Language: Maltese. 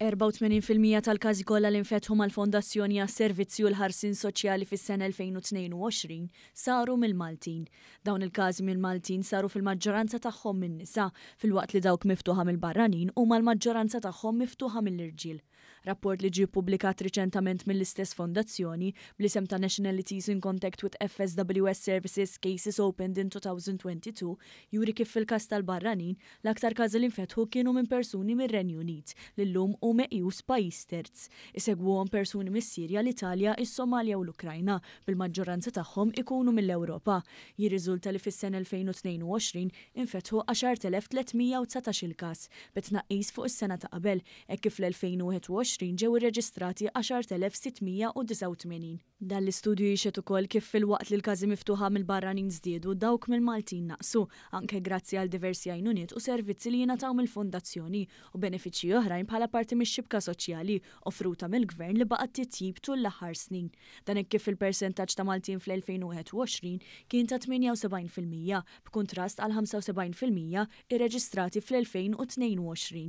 84% tal-każi kollha li nfetħu mal-Fondazzjoni għas servizzju l-ħarsin soċjali fis-sena 2022 saru mill-Maltin. Dawn il-każi mill-Maltin saru fil-maġġoranza tagħhom min-nisa, fil-waqt li dawk miftuħa mill-barranin u mal-maġġoranza tagħhom miftuħa mill-irġiel. Rapport li ġie pubblikat riċentament mill-istess fondazzjoni bl-isem ta' Nationalities in Contact with FSWS Services Cases Opened in 2022 juri kif fil-każ tal-barranin l-aktar każi li nfetħu kienu minn persuni mir-Renju Unit li l-lum u u meqjus pajis terz. għom persuni mis-Sirja, l-Italja, is-Somalja u l-Ukrajna bil-maġġoranza tagħhom ikunu mill-Ewropa. Jirriżulta li fis-sena 2022 infetħu 10,319 il-każ bitnaqqis fuq is-sena ta' qabel hekk kif l-2021 ġew irreġistrati 10,689. Dan l-istudju jixet ukoll kif fil-waqt li l-każi miftuħa mill-barranin żdiedu dawk mill-Maltin naqsu, anke grazzi għal diversi għajnuniet u servizzi li jingħataw mill-fondazzjoni u benefiċċji oħrajn bħala parti mix-xibka soċjali offruta mill-gvern li baqgħet titjib tul l-aħħar snin. Dan hekk kif il-persentaġġ ta' Maltin fl-2021 kien ta' 78% b'kuntrast għal 75% irreġistrati fl-2022.